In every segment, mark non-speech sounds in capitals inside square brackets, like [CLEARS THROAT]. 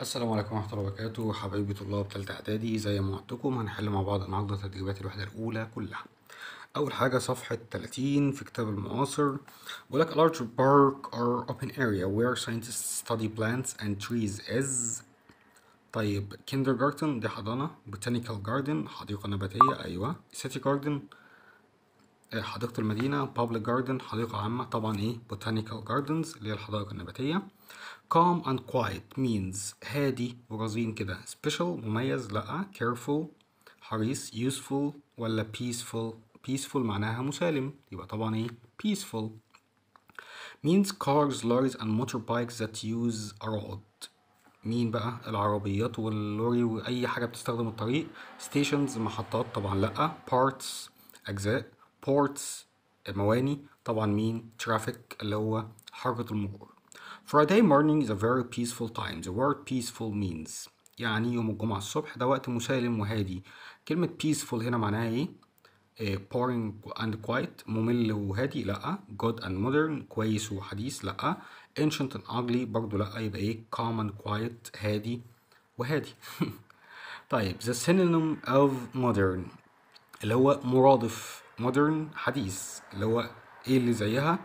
السلام عليكم ورحمة الله وبركاته حبايبي طلاب تالتة إعدادي زي ما وعدتكم هنحل مع بعض النهاردة تدريبات الوحدة الأولى كلها أول حاجة صفحة 30 في كتاب المعاصر بيقول لك large park or open area where scientists study plants and trees is طيب kindergarten دي حضانة botanical garden حديقة نباتية أيوة city garden آه، حديقة المدينة public garden حديقة عامة طبعا إيه botanical gardens اللي هي الحدائق النباتية calm and quiet means هادي ورزين كده special مميز لأ careful حريص useful ولا peaceful peaceful معناها مسالم يبقى طبعا ايه peaceful means cars, lorries and motorbikes that use a road مين بقى العربيات واللوري وأي حاجة بتستخدم الطريق stations محطات طبعا لأ parts أجزاء ports مواني طبعا مين traffic اللي هو حركة المرور Friday morning is a very peaceful time. The word peaceful means يعني يوم الجمعة الصبح ده وقت مسالم وهادي. كلمة peaceful هنا معناها إيه؟ uh, boring and quiet ممل وهادي لأ. good and modern كويس وحديث لأ. ancient and ugly برضو لأ يبقى إيه؟ calm and quiet هادي وهادي. طيب the synonym of modern اللي هو مرادف modern حديث اللي هو إيه اللي زيها؟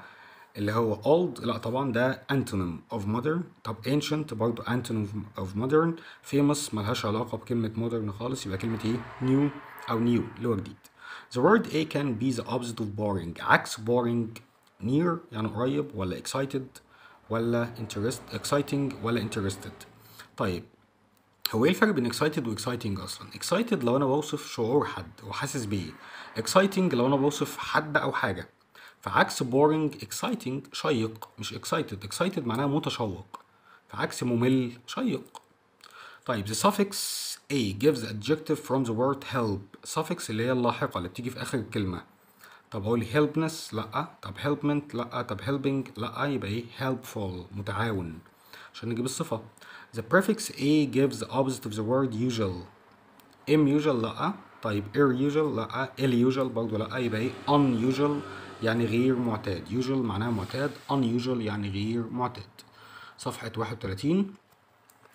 اللي هو old لا طبعا ده antonym of modern طب ancient برضو antonym of modern famous ملهاش علاقة بكلمة modern خالص يبقى كلمة ايه new أو new اللي هو جديد the word a can be the opposite of boring عكس boring near يعني قريب ولا excited ولا interest exciting ولا interested طيب هو ايه الفرق بين و exciting اصلا excited لو انا بوصف شعور حد وحاسس بيه exciting لو انا بوصف حد او حاجه فعكس بورنج اكسايتنج شيق مش اكسايتد اكسايتد معناها متشوق فعكس ممل شيق طيب the suffix a gives adjective from the word help suffix اللي هي اللاحقة اللي بتيجي في آخر الكلمة طب أقول helpness لأ طب helpment لأ طب helping لأ يبقى إيه helpful متعاون عشان نجيب الصفة the prefix a gives the opposite of the word usual im usual لأ طيب اير لا ال برضه لا يبقى ايه unusual يعني غير معتاد usual معناها معتاد unusual يعني غير معتاد صفحة 31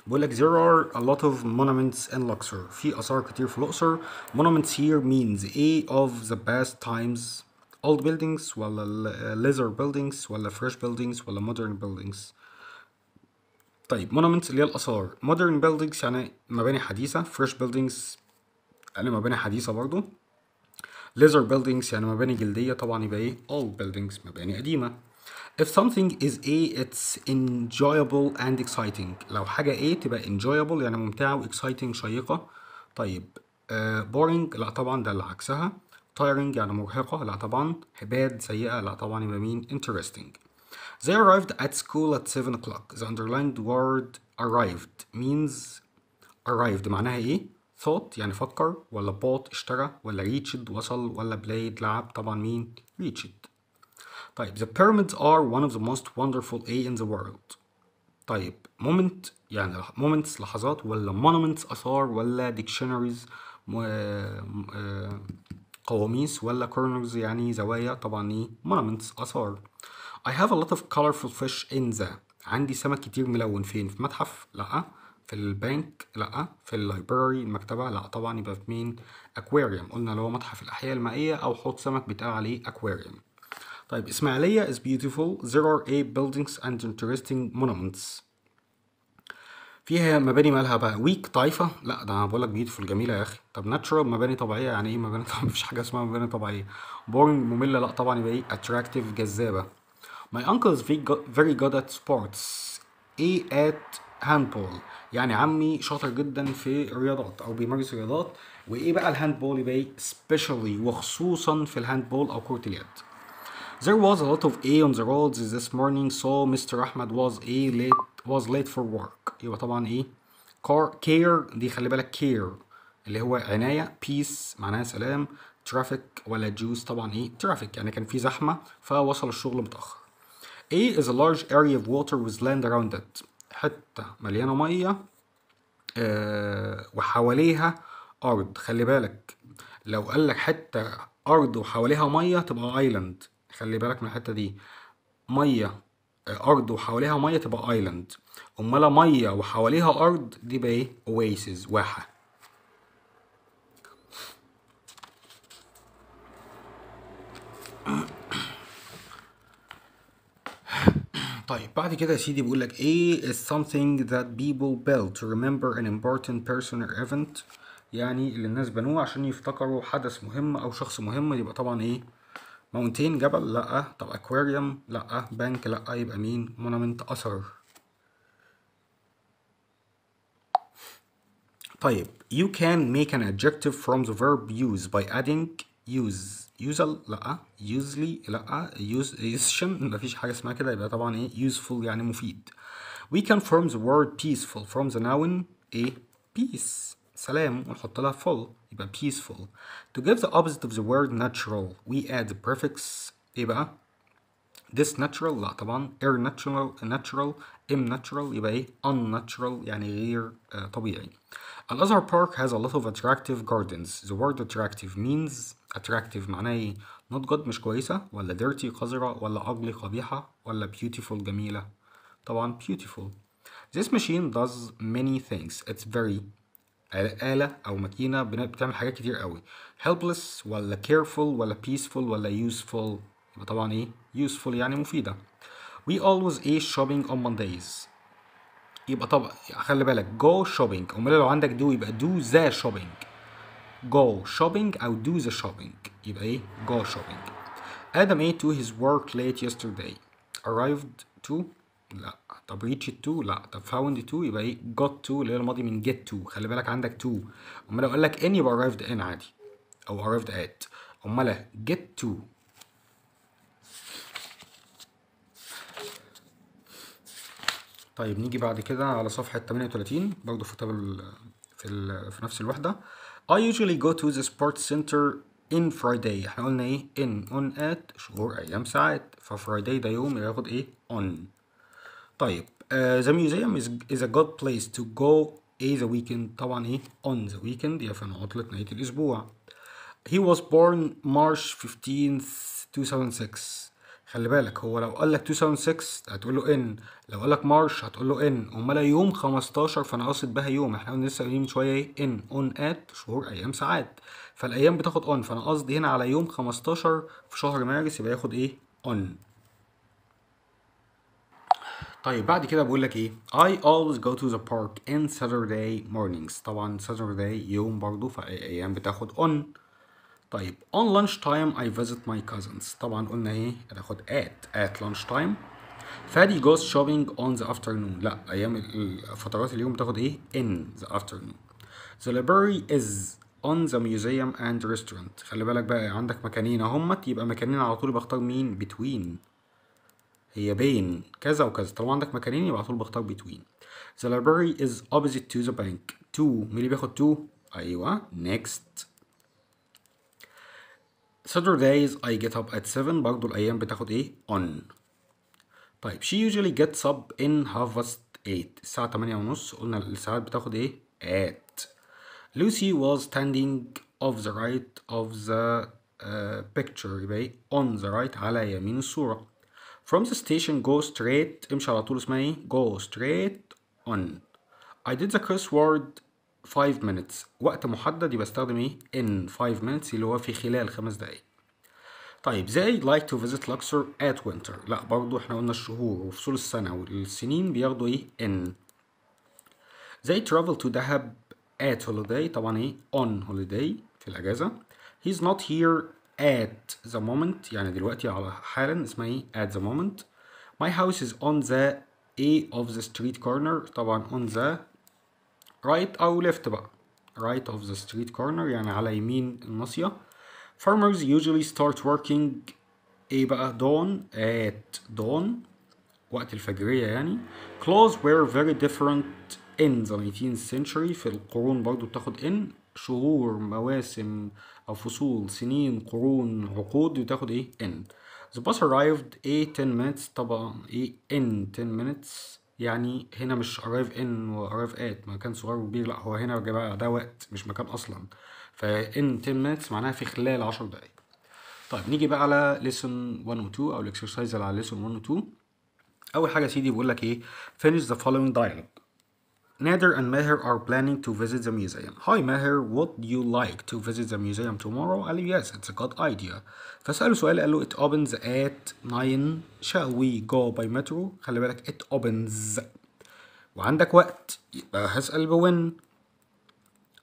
بيقول لك there are a lot of monuments in Luxor في آثار كتير في الأقصر monuments here means a of the past times old buildings ولا leather buildings ولا fresh buildings ولا modern buildings طيب monuments اللي هي الآثار modern buildings يعني مباني حديثة fresh buildings يعني مباني حديثه برضو ليزر بيلدينجز يعني مباني جلديه طبعا يبقى ايه اول buildings مباني قديمه if something is A it's enjoyable and exciting لو حاجة A تبقى enjoyable يعني ممتعة و exciting شيقة طيب uh, boring لا طبعا ده اللي عكسها tiring يعني مرهقة لا طبعا bad سيئة لا طبعا يبقى مين interesting they arrived at school at 7 o'clock the underlined word arrived means arrived معناها ايه ثوت يعني فكر ولا بوت اشترى ولا ريتشد وصل ولا بلايد لعب طبعا مين ريتشد طيب the pyramids are one of the most wonderful A in the world طيب moment يعني moments لحظات ولا monuments آثار ولا dictionaries آه، آه، قواميس ولا corners يعني زوايا طبعا ايه monuments آثار I have a lot of colorful fish in the عندي سمك كتير ملون فين في متحف لأ في البنك لا في اللايبراري المكتبه لا طبعا يبقى في مين اكواريوم قلنا اللي هو متحف الاحياء المائيه او حوض سمك بيتقال عليه اكواريوم طيب اسماعيليه is beautiful there are a buildings and interesting monuments فيها مباني مالها بقى ويك طايفه لا ده انا بقول لك بيوتيفول جميله يا اخي طب ناتشرال مباني طبيعيه يعني ايه مباني [LAUGHS] طبيعيه مفيش حاجه اسمها مباني طبيعيه بورنج ممله لا طبعا يبقى ايه اتراكتيف جذابه My uncle is very good at sports. A at handball. يعني عمي شاطر جدا في الرياضات او بيمارس الرياضات وايه بقى الهاندبول يبقى سبيشالي إيه؟ وخصوصا في الهاندبول او كرة اليد There was a lot of A on the roads this morning so Mr. Ahmed was a late was late for work يبقى طبعا ايه car care دي خلي بالك care اللي هو عناية peace معناها سلام traffic ولا جوز طبعا ايه traffic يعني كان في زحمة فوصل الشغل متأخر A is a large area of water with land around it حته مليانه ميه آه، وحواليها ارض خلي بالك لو قال لك حته ارض وحواليها ميه تبقى ايلاند خلي بالك من الحته دي ميه آه، ارض وحواليها ميه تبقى ايلاند امال ميه وحواليها ارض دي بقى ايه واحه طيب بعد كده يا سيدي بيقول لك ايه is something that people build to remember an important person or event يعني اللي الناس بنوه عشان يفتكروا حدث مهم او شخص مهم يبقى طبعا ايه ماونتين جبل لا طب اكواريوم لا بنك لا يبقى مين مونومنت اثر طيب you can make an adjective from the verb use by adding use يوزل لا يوزلي لا يوزشن مفيش حاجه اسمها كده يبقى طبعا ايه يوزفول يعني مفيد وي كان فورم ذا وورد بيسفول فروم ذا ناون ايه بيس سلام ونحط لها فول يبقى بيسفول تو جيف ذا اوبزيت اوف ذا وورد ناتشرال وي اد بريفكس ايه بقى this natural لا طبعا air natural natural im natural يبقى ايه unnatural يعني غير طبيعي الأزهر بارك has a lot of attractive gardens the word attractive means attractive معناه ايه not good مش كويسة ولا dirty قذرة ولا ugly قبيحة ولا beautiful جميلة طبعا beautiful this machine does many things it's very آلة أو ماكينة بتعمل حاجات كتير قوي helpless ولا careful ولا peaceful ولا useful يبقى طبعا ايه useful يعني مفيدة we always eat shopping on Mondays يبقى طب خلي بالك go shopping امال لو عندك do يبقى do the shopping go shopping او do the shopping يبقى ايه go shopping Adam ate to his work late yesterday arrived to لا طب reached to لا طب found to يبقى ايه got to اللي هي الماضي من get to خلي بالك عندك to امال لو قال لك in يبقى arrived in عادي او arrived at امال get to طيب نيجي بعد كده على صفحة 38 برضه في طب في, ال في نفس الوحدة I usually go to the sports center in Friday احنا قلنا ايه in on at شهور أيام ساعات ففرايداي ده يوم ياخد ايه on طيب uh, the museum is, is a good place to go a the weekend طبعا ايه on the weekend يا فن عطلة نهاية الأسبوع He was born March 15th 2006 خلي بالك هو لو قال لك 276 هتقول له ان لو قال لك مارش هتقول له ان امال يوم 15 فانا قاصد بها يوم احنا قلنا لسه قايلين من شويه ايه ان اون ات شهور ايام ساعات فالايام بتاخد اون فانا قصدي هنا على يوم 15 في شهر مارس يبقى ياخد ايه اون طيب بعد كده بقول لك ايه I always go to the park in Saturday mornings طبعا Saturday يوم برضه فايام بتاخد on طيب on lunch time I visit my cousins طبعا قلنا ايه هناخد at at lunch time فادي goes shopping on the afternoon لا ايام فترات اليوم بتاخد ايه in the afternoon the library is on the museum and restaurant خلي بالك بقى عندك مكانين اهمت يبقى مكانين على طول بختار مين between هي بين كذا وكذا طبعا عندك مكانين يبقى على طول بختار between the library is opposite to the bank to مين اللي بياخد to ايوه next Saturdays I get up at 7 برضه الأيام بتاخد إيه؟ on طيب she usually gets up in half past 8 الساعة 8 ونص قلنا الساعات بتاخد إيه؟ at Lucy was standing of the right of the uh, picture يبقى on the right على يمين الصورة From the station go straight امشي على طول اسمها إيه؟ go straight on I did the crossword. word 5 minutes وقت محدد يبقى استخدم ايه in 5 minutes اللي هو في خلال خمس دقايق طيب زي like to visit Luxor at winter لا برضو احنا قلنا الشهور وفصول السنة والسنين بياخدوا ايه in زي travel to دهب at holiday طبعا ايه on holiday في الأجازة he's not here at the moment يعني دلوقتي على حالا اسمها ايه at the moment my house is on the A of the street corner طبعا on the رايت right أو ليفت بقى right of the street corner يعني على يمين الناصية farmers usually start working ايه بقى dawn at dawn وقت الفجرية يعني claws were very different in the 19th century في القرون برضو بتاخد in شهور مواسم أو فصول سنين قرون عقود بتاخد ايه in the bus arrived a 10 minutes طبعا ايه in 10 minutes يعني هنا مش ارايف ان وارايف ات مكان صغير وكبير لا هو هنا يا جماعه ده وقت مش مكان اصلا فان 10 minutes معناها في خلال 10 دقائق طيب نيجي بقى على ليسون 1 و 2 او الاكسرسايز اللي على ليسون 1 و 2 اول حاجه يا سيدي بيقول لك ايه finish the following dialogue Nader and Meher are planning to visit the museum. Hi Meher, would you like to visit the museum tomorrow? قال له yes, it's a good idea. فسأله سؤال قال له it opens at 9. Shall we go by metro? خلي بالك it opens. وعندك وقت يبقى هسأل بوين.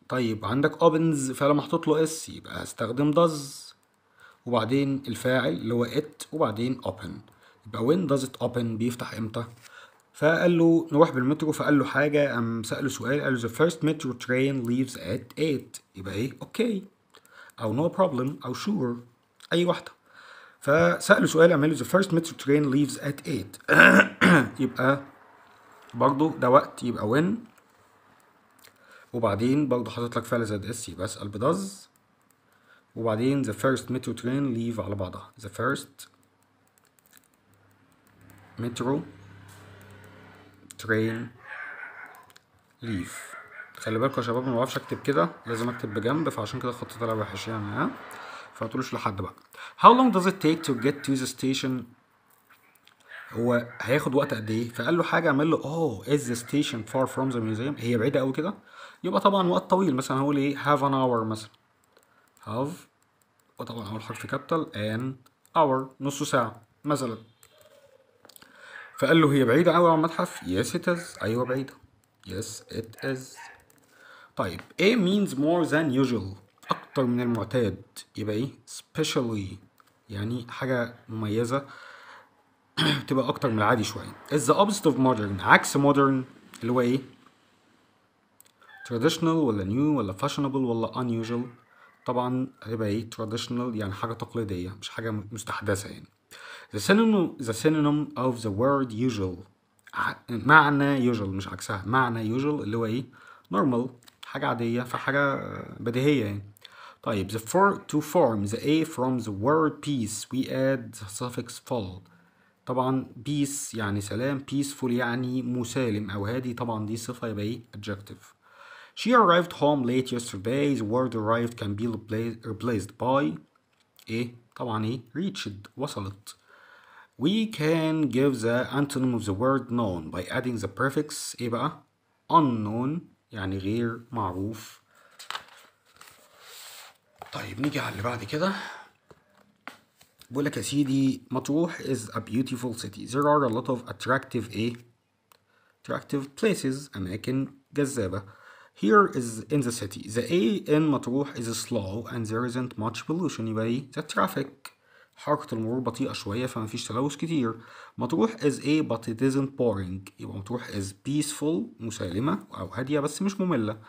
طيب عندك opens فأنا محطوط له اس يبقى هستخدم does. وبعدين الفاعل اللي هو it وبعدين open. يبقى when does it open بيفتح امتى؟ فقال له نروح بالمترو فقال له حاجة قام سأله سؤال قال له the first metro train leaves at 8 يبقى ايه اوكي او no problem او sure اي واحدة فسأله سؤال قام له the first metro train leaves at 8 [COUGHS] يبقى برضه ده وقت يبقى when وبعدين برضه حاطط لك فعل زائد اس يبقى اسأل بدز وبعدين the first metro train leave على بعضها the first metro ترين ليف خلي بالكوا يا شباب ما بعرفش اكتب كده لازم اكتب بجنب فعشان كده خط طالع يعني ها فما تقولوش لحد بقى how long does it take to get to the station هو هياخد وقت قد ايه فقال له حاجه عمل له اوه oh, از the station far from the museum هي بعيده قوي كده يبقى طبعا وقت طويل مثلا هقول ايه have an hour مثلا have وطبعا اول حرف كابيتال an hour نص ساعه مثلا فقال له هي بعيدة أوي عن المتحف yes it is أيوة بعيدة yes it is طيب A means more than usual أكتر من المعتاد يبقى إيه specially يعني حاجة مميزة [CLEARS THROAT] تبقى أكتر من العادي شوية is the opposite of modern عكس modern اللي هو إيه traditional ولا new ولا fashionable ولا unusual طبعا هيبقى إيه traditional يعني حاجة تقليدية مش حاجة مستحدثة يعني The synonym, the synonym of the word usual معنى usual مش عكسها معنى usual اللي هو ايه normal حاجة عادية فحاجة بديهية يعني طيب the for to form the a from the word peace we add the suffix full طبعا peace يعني سلام peaceful يعني مسالم او هادي طبعا دي صفة يبقى ايه adjective she arrived home late yesterday the word arrived can be replaced by ايه طبعا ايه reached وصلت We can give the antonym of the word known by adding the prefix إيه بقى؟ unknown يعني غير معروف طيب نيجي على اللي بعد كده بيقول لك يا سيدي مطروح is a beautiful city there are a lot of attractive ايه eh, attractive places أماكن جذابة here is in the city the A in مطروح is slow and there isn't much pollution يبقى ايه the traffic حركة المرور بطيئة شوية فمفيش تلوث كتير مطروح is a but it isn't boring يبقى مطروح is peaceful مسالمة أو هادية بس مش مملة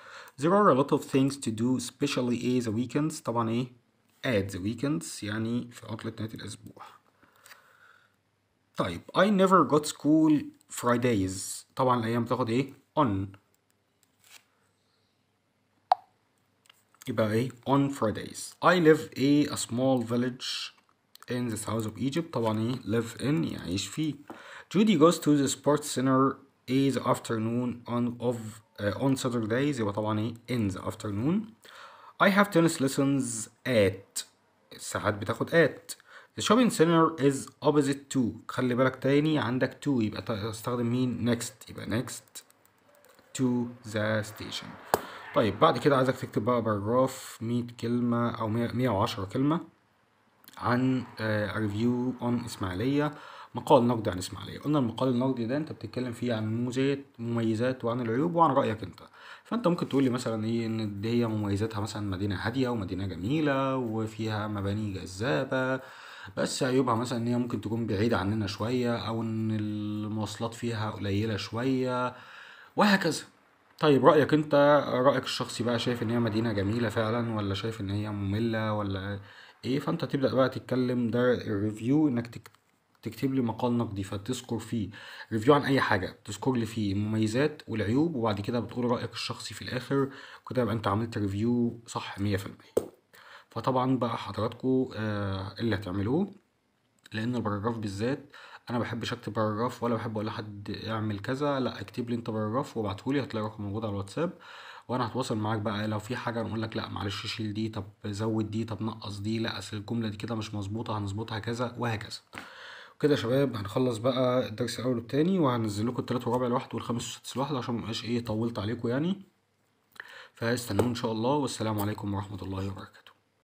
there are a lot of things to do especially a the weekends طبعا ايه at the weekends يعني في عطلة نهاية الأسبوع طيب I never got school Fridays طبعا الأيام بتاخد ايه on يبقى ايه on Fridays I live a, a small village in the south of Egypt طبعا live in يعيش فيه Judy goes to the sports center in the afternoon on of uh, on Saturdays يبقى طبعا in the afternoon I have tennis lessons at الساعات بتاخد at The shopping center is opposite to خلي بالك تاني عندك to يبقى تستخدم مين next يبقى next to the station طيب بعد كده عايزك تكتب بقى باراجراف 100 كلمة أو 110 كلمة عن ريفيو آه، اون اسماعيليه مقال نقدي عن اسماعيليه قلنا المقال النقدي ده انت بتتكلم فيه عن مميزات مميزات وعن العيوب وعن رايك انت فانت ممكن تقول لي مثلا ايه ان دي هي مميزاتها مثلا مدينه هاديه ومدينه جميله وفيها مباني جذابه بس عيوبها مثلا ان هي ممكن تكون بعيده عننا شويه او ان المواصلات فيها قليله شويه وهكذا طيب رايك انت رايك الشخصي بقى شايف ان هي مدينه جميله فعلا ولا شايف ان هي ممله ولا ايه فانت تبدا بقى تتكلم ده الريفيو انك تكتب لي مقال نقدي فتذكر فيه ريفيو عن اي حاجه تذكر لي فيه المميزات والعيوب وبعد كده بتقول رايك الشخصي في الاخر كده يبقى انت عملت ريفيو صح 100% فطبعا بقى حضراتكم آه إيه اللي هتعملوه لان البراجراف بالذات انا بحبش اكتب براجراف ولا بحب اقول لحد اعمل كذا لا اكتب لي انت براجراف وابعتهولي هتلاقي رقم موجود على الواتساب وانا هتواصل معاك بقى لو في حاجه نقول لك لا معلش شيل دي طب زود دي طب نقص دي لا اصل الجمله دي كده مش مظبوطه هنظبطها كذا وهكذا كده يا شباب هنخلص بقى الدرس الاول والتاني وهنزل لكم الثلاث ورابع لوحده والخامس والسادس لوحده عشان مبقاش ايه طولت عليكم يعني فاستنوا ان شاء الله والسلام عليكم ورحمه الله وبركاته